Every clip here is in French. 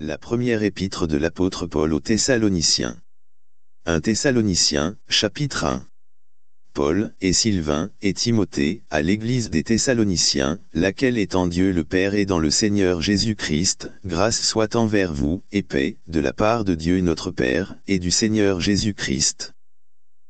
la première épître de l'apôtre Paul aux Thessaloniciens. 1 Thessaloniciens, chapitre 1. Paul, et Sylvain, et Timothée, à l'église des Thessaloniciens, laquelle est en Dieu le Père et dans le Seigneur Jésus-Christ, grâce soit envers vous, et paix, de la part de Dieu notre Père, et du Seigneur Jésus-Christ.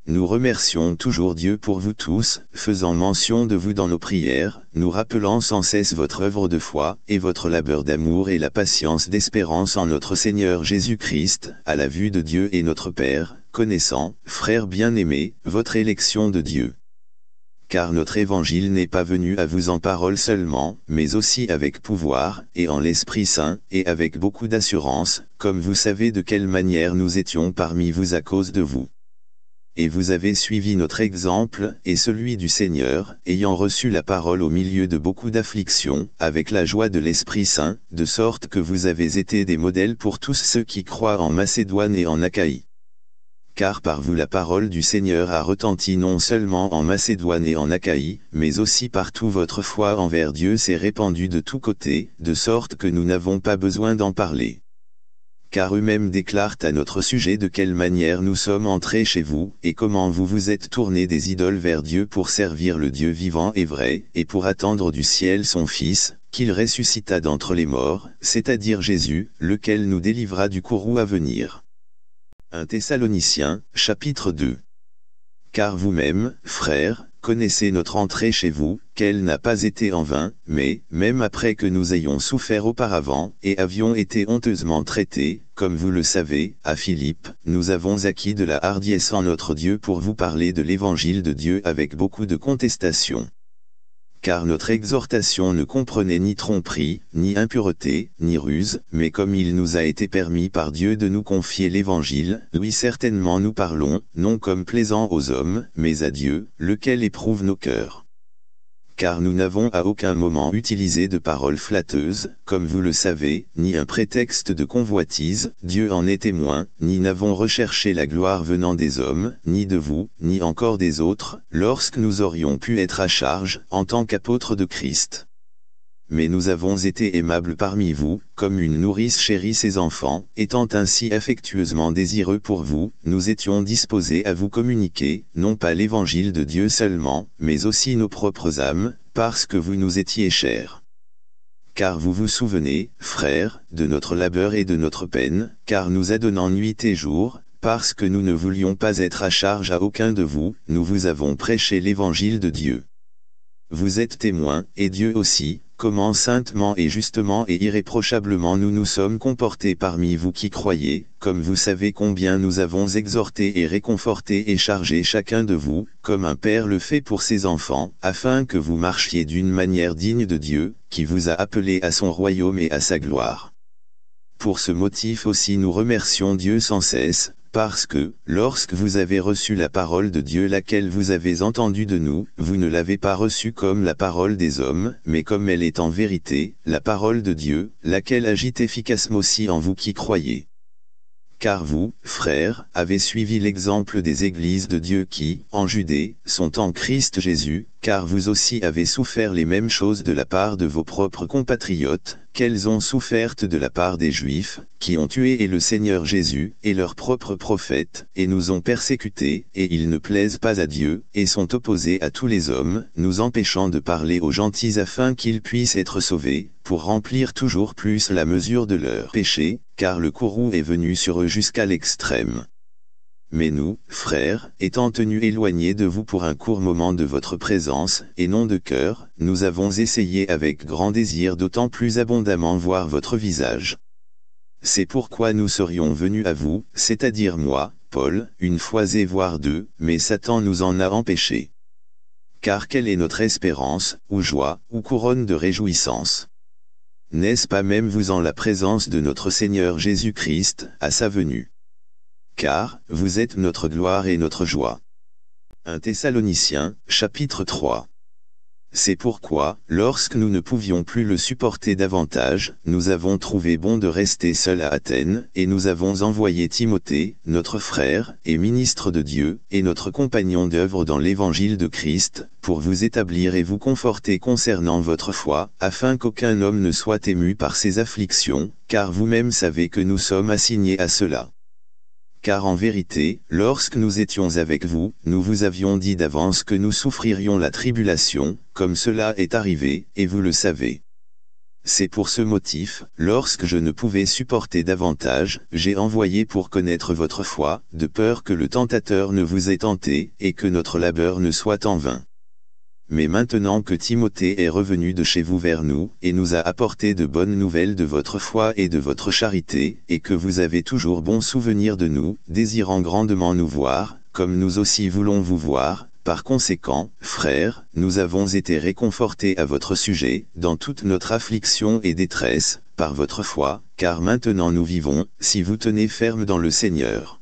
Nous remercions toujours Dieu pour vous tous, faisant mention de vous dans nos prières, nous rappelant sans cesse votre œuvre de foi, et votre labeur d'amour et la patience d'espérance en notre Seigneur Jésus-Christ, à la vue de Dieu et notre Père, connaissant, frères bien-aimés, votre élection de Dieu car notre évangile n'est pas venu à vous en parole seulement, mais aussi avec pouvoir, et en l'Esprit Saint, et avec beaucoup d'assurance, comme vous savez de quelle manière nous étions parmi vous à cause de vous et vous avez suivi notre exemple et celui du Seigneur, ayant reçu la parole au milieu de beaucoup d'afflictions, avec la joie de l'Esprit Saint, de sorte que vous avez été des modèles pour tous ceux qui croient en Macédoine et en Achaïe. Car par vous la parole du Seigneur a retenti non seulement en Macédoine et en Achaïe, mais aussi partout votre foi envers Dieu s'est répandue de tous côtés, de sorte que nous n'avons pas besoin d'en parler car eux-mêmes déclarent à notre sujet de quelle manière nous sommes entrés chez vous, et comment vous vous êtes tournés des idoles vers Dieu pour servir le Dieu vivant et vrai, et pour attendre du ciel son Fils, qu'il ressuscita d'entre les morts, c'est-à-dire Jésus, lequel nous délivra du courroux à venir. 1 Thessaloniciens, chapitre 2 Car vous-même, frères, connaissez notre entrée chez vous, qu'elle n'a pas été en vain, mais, même après que nous ayons souffert auparavant, et avions été honteusement traités, comme vous le savez, à Philippe, nous avons acquis de la hardiesse en notre Dieu pour vous parler de l'évangile de Dieu avec beaucoup de contestation. » car notre exhortation ne comprenait ni tromperie, ni impureté, ni ruse, mais comme il nous a été permis par Dieu de nous confier l'Évangile, lui certainement nous parlons, non comme plaisant aux hommes, mais à Dieu, lequel éprouve nos cœurs car nous n'avons à aucun moment utilisé de paroles flatteuses, comme vous le savez, ni un prétexte de convoitise, Dieu en est témoin, ni n'avons recherché la gloire venant des hommes, ni de vous, ni encore des autres, lorsque nous aurions pu être à charge, en tant qu'apôtres de Christ mais nous avons été aimables parmi vous, comme une nourrice chérit ses enfants, étant ainsi affectueusement désireux pour vous, nous étions disposés à vous communiquer, non pas l'évangile de Dieu seulement, mais aussi nos propres âmes, parce que vous nous étiez chers. Car vous vous souvenez, frères, de notre labeur et de notre peine, car nous adonnant nuit et jour, parce que nous ne voulions pas être à charge à aucun de vous, nous vous avons prêché l'évangile de Dieu. Vous êtes témoins, et Dieu aussi, comment saintement et justement et irréprochablement nous nous sommes comportés parmi vous qui croyez, comme vous savez combien nous avons exhorté et réconforté et chargé chacun de vous, comme un père le fait pour ses enfants, afin que vous marchiez d'une manière digne de Dieu, qui vous a appelé à son royaume et à sa gloire. Pour ce motif aussi nous remercions Dieu sans cesse, parce que, lorsque vous avez reçu la parole de Dieu laquelle vous avez entendue de nous, vous ne l'avez pas reçue comme la parole des hommes, mais comme elle est en vérité, la parole de Dieu, laquelle agit efficacement aussi en vous qui croyez. Car vous, frères, avez suivi l'exemple des églises de Dieu qui, en Judée, sont en Christ Jésus, car vous aussi avez souffert les mêmes choses de la part de vos propres compatriotes, qu'elles ont souffertes de la part des Juifs, qui ont tué et le Seigneur Jésus, et leurs propres prophètes, et nous ont persécutés, et ils ne plaisent pas à Dieu, et sont opposés à tous les hommes, nous empêchant de parler aux gentils afin qu'ils puissent être sauvés, pour remplir toujours plus la mesure de leurs péchés, car le courroux est venu sur eux jusqu'à l'extrême. Mais nous, frères, étant tenus éloignés de vous pour un court moment de votre présence, et non de cœur, nous avons essayé avec grand désir d'autant plus abondamment voir votre visage. C'est pourquoi nous serions venus à vous, c'est-à-dire moi, Paul, une fois et voire deux, mais Satan nous en a empêchés. Car quelle est notre espérance, ou joie, ou couronne de réjouissance N'est-ce pas même vous en la présence de notre Seigneur Jésus-Christ, à sa venue car, vous êtes notre gloire et notre joie. 1 Thessaloniciens, chapitre 3 C'est pourquoi, lorsque nous ne pouvions plus le supporter davantage, nous avons trouvé bon de rester seuls à Athènes, et nous avons envoyé Timothée, notre frère, et ministre de Dieu, et notre compagnon d'œuvre dans l'évangile de Christ, pour vous établir et vous conforter concernant votre foi, afin qu'aucun homme ne soit ému par ses afflictions, car vous-même savez que nous sommes assignés à cela. Car en vérité, lorsque nous étions avec vous, nous vous avions dit d'avance que nous souffririons la tribulation, comme cela est arrivé, et vous le savez. C'est pour ce motif, lorsque je ne pouvais supporter davantage, j'ai envoyé pour connaître votre foi, de peur que le tentateur ne vous ait tenté, et que notre labeur ne soit en vain. Mais maintenant que Timothée est revenu de chez vous vers nous, et nous a apporté de bonnes nouvelles de votre foi et de votre charité, et que vous avez toujours bon souvenir de nous, désirant grandement nous voir, comme nous aussi voulons vous voir, par conséquent, frères, nous avons été réconfortés à votre sujet, dans toute notre affliction et détresse, par votre foi, car maintenant nous vivons, si vous tenez ferme dans le Seigneur.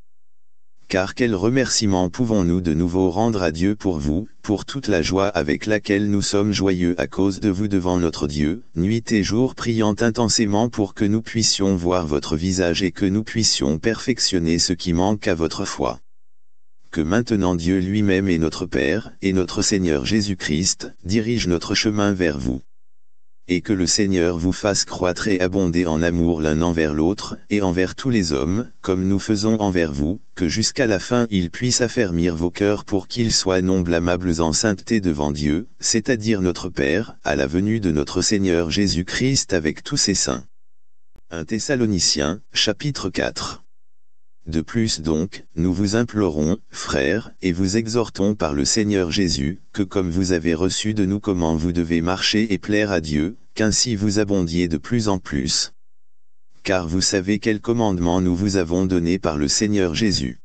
Car quel remerciement pouvons-nous de nouveau rendre à Dieu pour vous, pour toute la joie avec laquelle nous sommes joyeux à cause de vous devant notre Dieu, nuit et jour priant intensément pour que nous puissions voir votre visage et que nous puissions perfectionner ce qui manque à votre foi. Que maintenant Dieu lui-même et notre Père, et notre Seigneur Jésus-Christ, dirigent notre chemin vers vous et que le Seigneur vous fasse croître et abonder en amour l'un envers l'autre, et envers tous les hommes, comme nous faisons envers vous, que jusqu'à la fin il puisse affermir vos cœurs pour qu'ils soient non blâmables en sainteté devant Dieu, c'est-à-dire notre Père, à la venue de notre Seigneur Jésus-Christ avec tous ses saints. 1 Thessaloniciens, chapitre 4 de plus donc, nous vous implorons, frères, et vous exhortons par le Seigneur Jésus, que comme vous avez reçu de nous comment vous devez marcher et plaire à Dieu, qu'ainsi vous abondiez de plus en plus. Car vous savez quel commandement nous vous avons donné par le Seigneur Jésus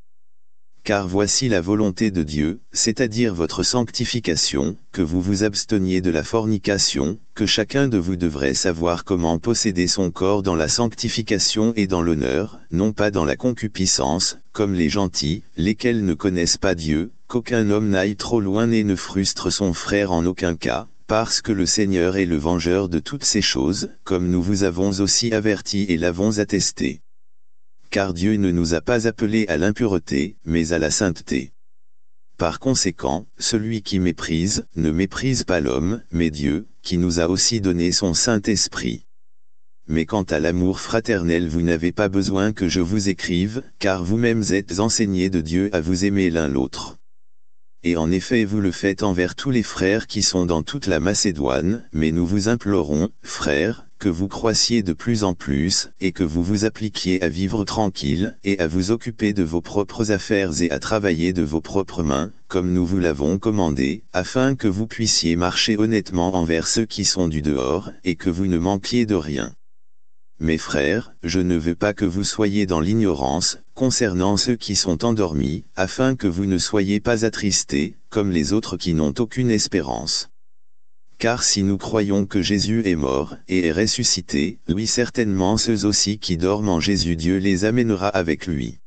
car voici la volonté de Dieu, c'est-à-dire votre sanctification, que vous vous absteniez de la fornication, que chacun de vous devrait savoir comment posséder son corps dans la sanctification et dans l'honneur, non pas dans la concupiscence, comme les gentils, lesquels ne connaissent pas Dieu, qu'aucun homme n'aille trop loin et ne frustre son frère en aucun cas, parce que le Seigneur est le vengeur de toutes ces choses, comme nous vous avons aussi averti et l'avons attesté car Dieu ne nous a pas appelés à l'impureté, mais à la sainteté. Par conséquent, celui qui méprise, ne méprise pas l'homme, mais Dieu, qui nous a aussi donné son Saint-Esprit. Mais quant à l'amour fraternel vous n'avez pas besoin que je vous écrive, car vous-mêmes êtes enseignés de Dieu à vous aimer l'un l'autre. Et en effet vous le faites envers tous les frères qui sont dans toute la Macédoine, mais nous vous implorons, frères, que vous croissiez de plus en plus, et que vous vous appliquiez à vivre tranquille, et à vous occuper de vos propres affaires et à travailler de vos propres mains, comme nous vous l'avons commandé, afin que vous puissiez marcher honnêtement envers ceux qui sont du dehors, et que vous ne manquiez de rien. Mes frères, je ne veux pas que vous soyez dans l'ignorance, concernant ceux qui sont endormis, afin que vous ne soyez pas attristés, comme les autres qui n'ont aucune espérance. Car si nous croyons que Jésus est mort et est ressuscité, oui certainement ceux aussi qui dorment en Jésus Dieu les amènera avec lui.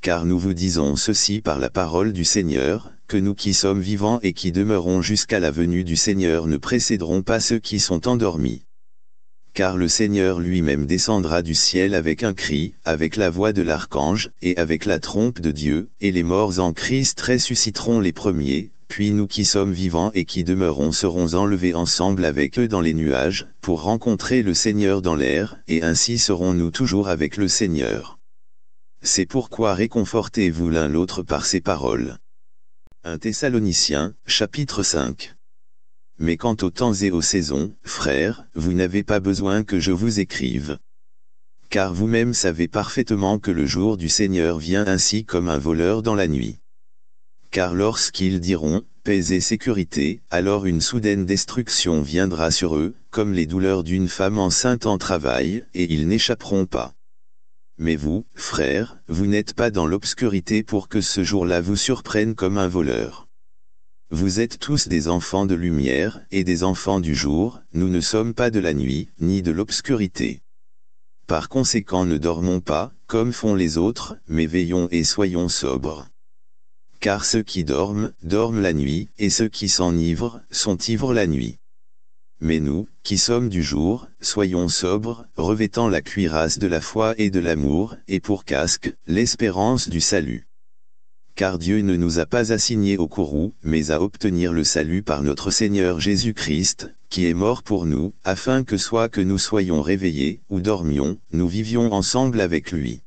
Car nous vous disons ceci par la parole du Seigneur, que nous qui sommes vivants et qui demeurons jusqu'à la venue du Seigneur ne précéderons pas ceux qui sont endormis. Car le Seigneur lui-même descendra du ciel avec un cri, avec la voix de l'archange, et avec la trompe de Dieu, et les morts en Christ ressusciteront les premiers, puis nous qui sommes vivants et qui demeurons serons enlevés ensemble avec eux dans les nuages, pour rencontrer le Seigneur dans l'air, et ainsi serons-nous toujours avec le Seigneur. C'est pourquoi réconfortez-vous l'un l'autre par ces paroles. 1 Thessaloniciens, chapitre 5 Mais quant aux temps et aux saisons, frères, vous n'avez pas besoin que je vous écrive. Car vous-même savez parfaitement que le jour du Seigneur vient ainsi comme un voleur dans la nuit car lorsqu'ils diront « paix et sécurité », alors une soudaine destruction viendra sur eux, comme les douleurs d'une femme enceinte en travail, et ils n'échapperont pas. Mais vous, frères, vous n'êtes pas dans l'obscurité pour que ce jour-là vous surprenne comme un voleur. Vous êtes tous des enfants de lumière, et des enfants du jour, nous ne sommes pas de la nuit, ni de l'obscurité. Par conséquent ne dormons pas, comme font les autres, mais veillons et soyons sobres car ceux qui dorment, dorment la nuit, et ceux qui s'enivrent, sont ivres la nuit. Mais nous, qui sommes du jour, soyons sobres, revêtant la cuirasse de la foi et de l'amour, et pour casque, l'espérance du salut. Car Dieu ne nous a pas assignés au courroux, mais à obtenir le salut par notre Seigneur Jésus-Christ, qui est mort pour nous, afin que soit que nous soyons réveillés, ou dormions, nous vivions ensemble avec lui.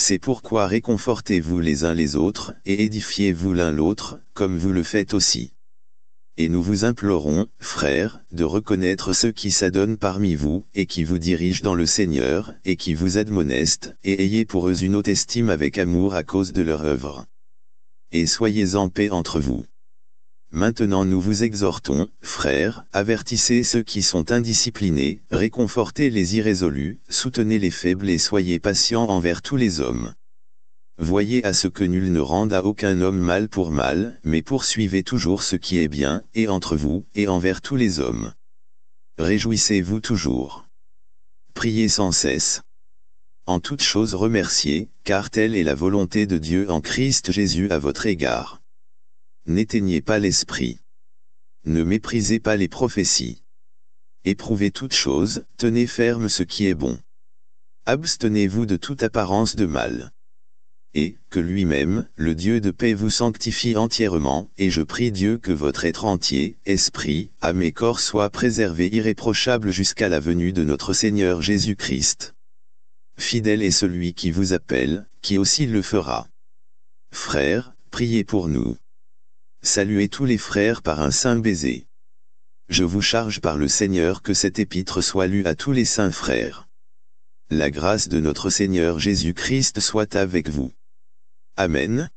C'est pourquoi réconfortez-vous les uns les autres, et édifiez-vous l'un l'autre, comme vous le faites aussi. Et nous vous implorons, frères, de reconnaître ceux qui s'adonnent parmi vous, et qui vous dirigent dans le Seigneur, et qui vous admonestent, et ayez pour eux une haute estime avec amour à cause de leur œuvre. Et soyez en paix entre vous. Maintenant nous vous exhortons, frères, avertissez ceux qui sont indisciplinés, réconfortez les irrésolus, soutenez les faibles et soyez patients envers tous les hommes. Voyez à ce que nul ne rende à aucun homme mal pour mal, mais poursuivez toujours ce qui est bien, et entre vous, et envers tous les hommes. Réjouissez-vous toujours. Priez sans cesse. En toute chose remerciez, car telle est la volonté de Dieu en Christ Jésus à votre égard. N'éteignez pas l'esprit. Ne méprisez pas les prophéties. Éprouvez toutes choses, tenez ferme ce qui est bon. Abstenez-vous de toute apparence de mal. Et, que lui-même, le Dieu de paix vous sanctifie entièrement, et je prie Dieu que votre être entier, esprit, âme et corps soit préservé irréprochable jusqu'à la venue de notre Seigneur Jésus-Christ. Fidèle est celui qui vous appelle, qui aussi le fera. Frères, priez pour nous. Saluez tous les frères par un saint baiser. Je vous charge par le Seigneur que cette épître soit lue à tous les saints frères. La grâce de notre Seigneur Jésus-Christ soit avec vous. Amen.